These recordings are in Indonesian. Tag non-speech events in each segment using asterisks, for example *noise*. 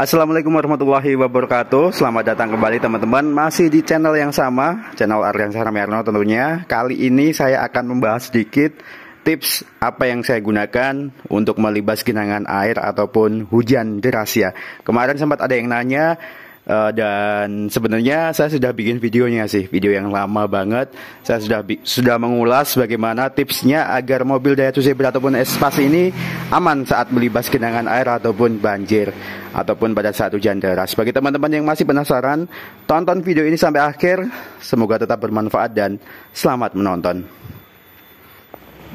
Assalamualaikum warahmatullahi wabarakatuh Selamat datang kembali teman-teman Masih di channel yang sama Channel Ardian Saramerno tentunya Kali ini saya akan membahas sedikit Tips apa yang saya gunakan Untuk melibas genangan air Ataupun hujan deras ya Kemarin sempat ada yang nanya Uh, dan sebenarnya saya sudah bikin videonya sih, video yang lama banget. Saya sudah sudah mengulas bagaimana tipsnya agar mobil Daihatsu Zebra ataupun Espas ini aman saat melibas genangan air ataupun banjir ataupun pada saat hujan deras. Bagi teman-teman yang masih penasaran, tonton video ini sampai akhir. Semoga tetap bermanfaat dan selamat menonton.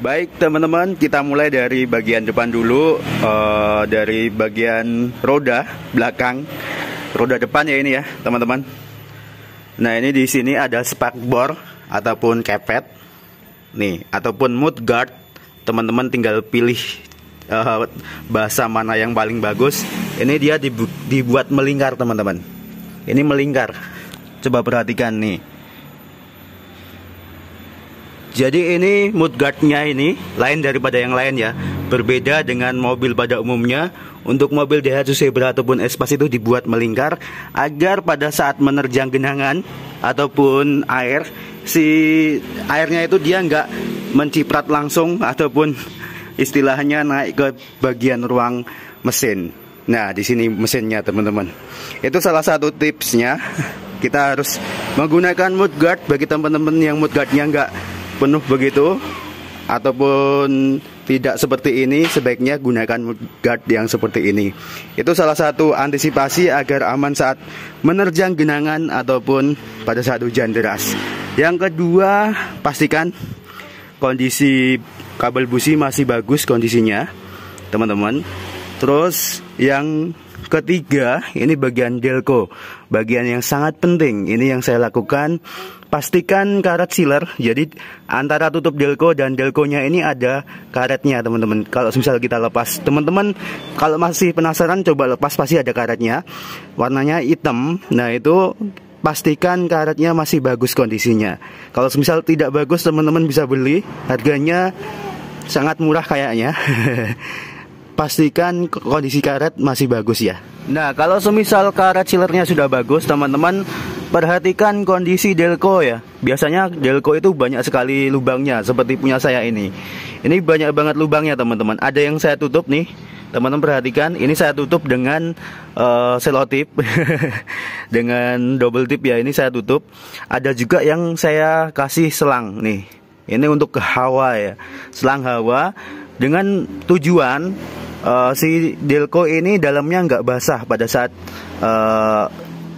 Baik teman-teman, kita mulai dari bagian depan dulu, uh, dari bagian roda belakang roda depan ya ini ya teman-teman nah ini di sini ada spakbor ataupun kepet nih ataupun mood guard teman-teman tinggal pilih uh, bahasa mana yang paling bagus ini dia dibu dibuat melingkar teman-teman ini melingkar coba perhatikan nih jadi ini mood guardnya ini lain daripada yang lain ya Berbeda dengan mobil pada umumnya, untuk mobil Daihatsu Zebra ataupun Espas itu dibuat melingkar agar pada saat menerjang genangan ataupun air, si airnya itu dia nggak menciprat langsung ataupun istilahnya naik ke bagian ruang mesin. Nah, di sini mesinnya teman-teman. Itu salah satu tipsnya. Kita harus menggunakan guard. bagi teman-teman yang guardnya nggak penuh begitu ataupun tidak seperti ini, sebaiknya gunakan guard yang seperti ini. Itu salah satu antisipasi agar aman saat menerjang genangan ataupun pada saat hujan deras. Yang kedua, pastikan kondisi kabel busi masih bagus kondisinya, teman-teman. Terus yang ketiga, ini bagian delco, bagian yang sangat penting. Ini yang saya lakukan pastikan karet sealer. Jadi antara tutup Delco dan Delconya ini ada karetnya, teman-teman. Kalau misal kita lepas, teman-teman kalau masih penasaran coba lepas pasti ada karetnya. Warnanya hitam. Nah, itu pastikan karetnya masih bagus kondisinya. Kalau misal tidak bagus, teman-teman bisa beli. Harganya sangat murah kayaknya. *laughs* pastikan kondisi karet masih bagus ya. Nah, kalau semisal karet sealernya sudah bagus, teman-teman Perhatikan kondisi Delco ya. Biasanya Delco itu banyak sekali lubangnya seperti punya saya ini. Ini banyak banget lubangnya teman-teman. Ada yang saya tutup nih. Teman-teman perhatikan, ini saya tutup dengan uh, selotip. *laughs* dengan double tip ya, ini saya tutup. Ada juga yang saya kasih selang nih. Ini untuk hawa ya. Selang hawa dengan tujuan uh, si Delco ini dalamnya nggak basah pada saat uh,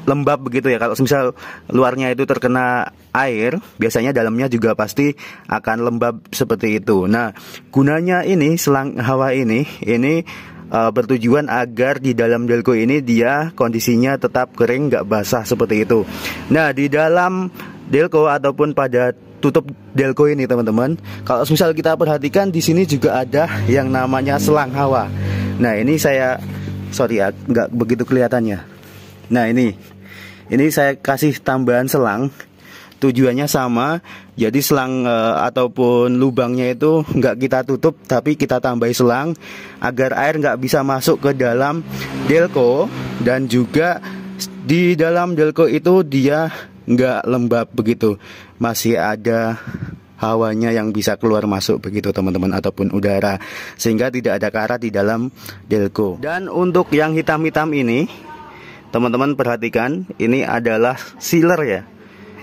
lembab begitu ya. Kalau misal luarnya itu terkena air, biasanya dalamnya juga pasti akan lembab seperti itu. Nah, gunanya ini selang hawa ini ini uh, bertujuan agar di dalam delco ini dia kondisinya tetap kering nggak basah seperti itu. Nah di dalam delco ataupun pada tutup delco ini teman-teman, kalau misal kita perhatikan di sini juga ada yang namanya selang hawa. Nah ini saya sorry nggak begitu kelihatannya. Nah ini ini saya kasih tambahan selang. Tujuannya sama, jadi selang e, ataupun lubangnya itu nggak kita tutup, tapi kita tambahi selang agar air nggak bisa masuk ke dalam delco dan juga di dalam delco itu dia nggak lembab begitu, masih ada hawanya yang bisa keluar masuk begitu teman-teman ataupun udara sehingga tidak ada karat di dalam delco. dan untuk yang hitam-hitam ini teman-teman perhatikan ini adalah sealer ya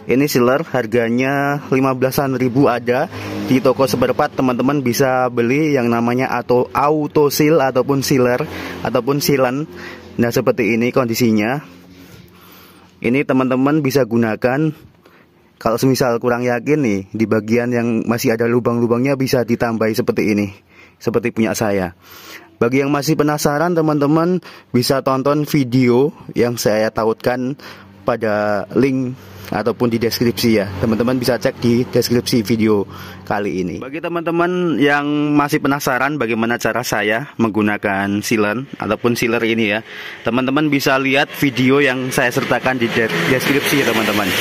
ini sealer harganya 15-an ribu ada di toko seperempat teman-teman bisa beli yang namanya atau auto seal ataupun sealer ataupun sealant nah seperti ini kondisinya ini teman-teman bisa gunakan kalau semisal kurang yakin nih di bagian yang masih ada lubang-lubangnya bisa ditambahi seperti ini seperti punya saya. Bagi yang masih penasaran teman-teman bisa tonton video yang saya tautkan pada link ataupun di deskripsi ya. Teman-teman bisa cek di deskripsi video kali ini. Bagi teman-teman yang masih penasaran bagaimana cara saya menggunakan sealant ataupun sealer ini ya, teman-teman bisa lihat video yang saya sertakan di deskripsi ya teman-teman.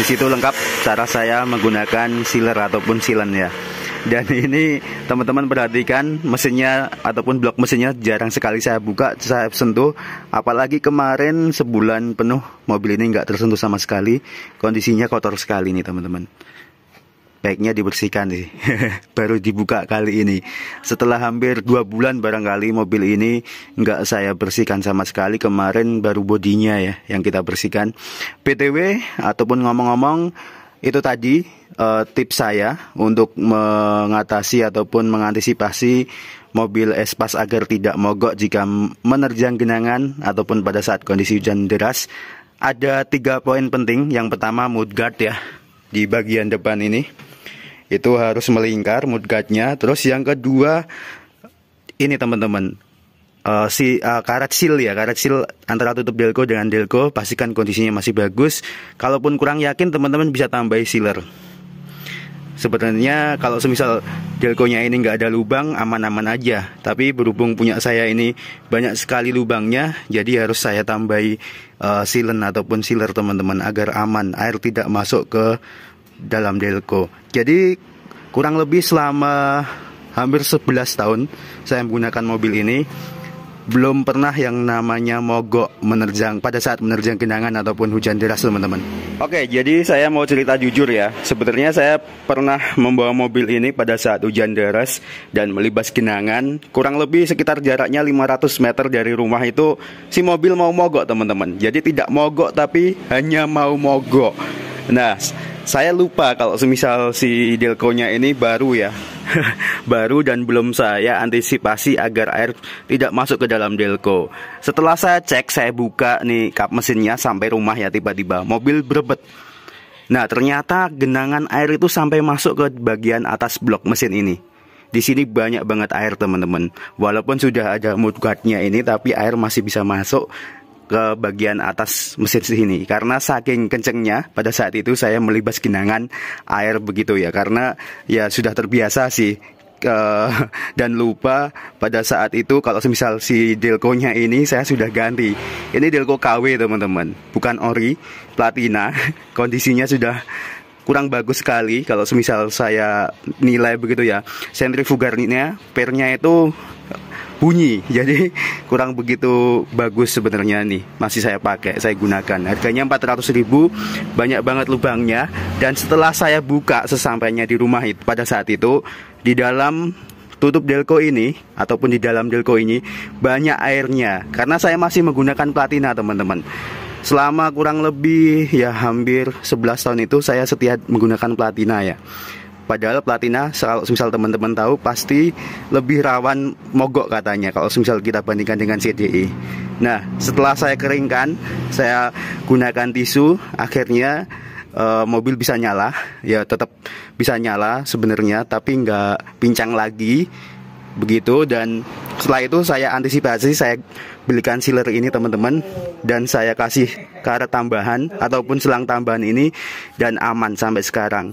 Di situ lengkap cara saya menggunakan sealer ataupun sealant ya dan ini teman-teman perhatikan mesinnya ataupun blok mesinnya jarang sekali saya buka saya sentuh apalagi kemarin sebulan penuh mobil ini nggak tersentuh sama sekali kondisinya kotor sekali nih teman-teman baiknya dibersihkan sih *laughs* baru dibuka kali ini setelah hampir dua bulan barangkali mobil ini nggak saya bersihkan sama sekali kemarin baru bodinya ya yang kita bersihkan PTW ataupun ngomong-ngomong itu tadi uh, tips saya untuk mengatasi ataupun mengantisipasi mobil espas agar tidak mogok jika menerjang genangan ataupun pada saat kondisi hujan deras. Ada tiga poin penting. Yang pertama mood guard ya di bagian depan ini itu harus melingkar mood guardnya. Terus yang kedua ini teman-teman uh, si uh, eh, karat seal ya karat seal antara tutup delco dengan delco pastikan kondisinya masih bagus kalaupun kurang yakin teman-teman bisa tambahi sealer sebenarnya kalau semisal Delconya ini nggak ada lubang aman-aman aja tapi berhubung punya saya ini banyak sekali lubangnya jadi harus saya tambahi uh, eh, sealant ataupun sealer teman-teman agar aman air tidak masuk ke dalam delco jadi kurang lebih selama hampir 11 tahun saya menggunakan mobil ini belum pernah yang namanya mogok menerjang pada saat menerjang genangan ataupun hujan deras teman-teman. Oke, jadi saya mau cerita jujur ya. Sebenarnya saya pernah membawa mobil ini pada saat hujan deras dan melibas genangan. Kurang lebih sekitar jaraknya 500 meter dari rumah itu si mobil mau mogok teman-teman. Jadi tidak mogok tapi hanya mau mogok. Nah, saya lupa kalau semisal si delco nya ini baru ya *laughs* baru dan belum saya antisipasi agar air tidak masuk ke dalam Delco. Setelah saya cek, saya buka nih kap mesinnya sampai rumah ya tiba-tiba mobil berbet. Nah, ternyata genangan air itu sampai masuk ke bagian atas blok mesin ini. Di sini banyak banget air, teman-teman. Walaupun sudah ada mudguardnya ini, tapi air masih bisa masuk ke bagian atas mesin sini karena saking kencengnya pada saat itu saya melibas genangan air begitu ya karena ya sudah terbiasa sih uh, *laughs* dan lupa pada saat itu kalau semisal si delkonya ini saya sudah ganti ini delco KW teman-teman bukan ori platina *laughs* kondisinya sudah kurang bagus sekali kalau semisal saya nilai begitu ya sentrifugarnya pernya itu bunyi *laughs* jadi kurang begitu bagus sebenarnya nih masih saya pakai saya gunakan harganya 400.000 banyak banget lubangnya dan setelah saya buka sesampainya di rumah itu pada saat itu di dalam tutup Delco ini ataupun di dalam Delco ini banyak airnya karena saya masih menggunakan platina teman-teman selama kurang lebih ya hampir 11 tahun itu saya setiap menggunakan platina ya Padahal platina kalau misal teman-teman tahu pasti lebih rawan mogok katanya kalau misal kita bandingkan dengan CDI. E. Nah, setelah saya keringkan, saya gunakan tisu, akhirnya uh, mobil bisa nyala. Ya, tetap bisa nyala sebenarnya, tapi nggak pincang lagi begitu dan setelah itu saya antisipasi saya belikan sealer ini teman-teman dan saya kasih karet tambahan ataupun selang tambahan ini dan aman sampai sekarang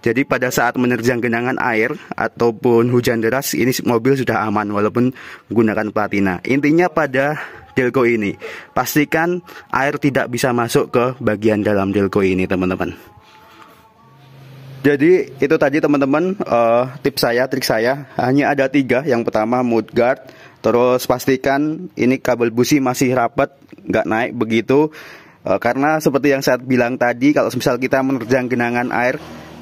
jadi pada saat menerjang genangan air ataupun hujan deras ini mobil sudah aman walaupun menggunakan platina. Intinya pada delco ini pastikan air tidak bisa masuk ke bagian dalam delco ini teman-teman. Jadi itu tadi teman-teman uh, eh, tips saya, trik saya hanya ada tiga. Yang pertama mood guard, terus pastikan ini kabel busi masih rapat, nggak naik begitu. Uh, karena seperti yang saya bilang tadi, kalau misal kita menerjang genangan air,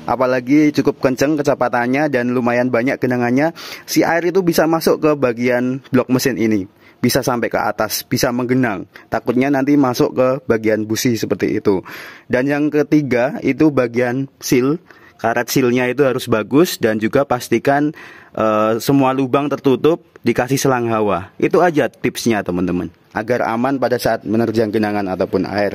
apalagi cukup kenceng kecepatannya dan lumayan banyak genangannya, si air itu bisa masuk ke bagian blok mesin ini. Bisa sampai ke atas, bisa menggenang. Takutnya nanti masuk ke bagian busi seperti itu. Dan yang ketiga itu bagian seal karet sealnya itu harus bagus dan juga pastikan uh, semua lubang tertutup dikasih selang hawa. Itu aja tipsnya teman-teman agar aman pada saat menerjang genangan ataupun air.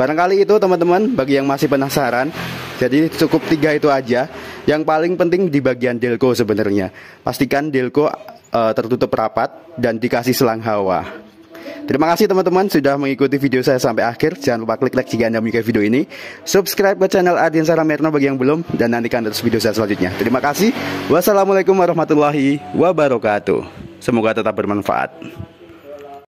Barangkali itu teman-teman bagi yang masih penasaran. Jadi cukup tiga itu aja. Yang paling penting di bagian delco sebenarnya. Pastikan delco uh, tertutup rapat dan dikasih selang hawa. Terima kasih teman-teman sudah mengikuti video saya sampai akhir. Jangan lupa klik like jika Anda menyukai video ini. Subscribe ke channel Adin Merno bagi yang belum. Dan nantikan terus video saya selanjutnya. Terima kasih. Wassalamualaikum warahmatullahi wabarakatuh. Semoga tetap bermanfaat.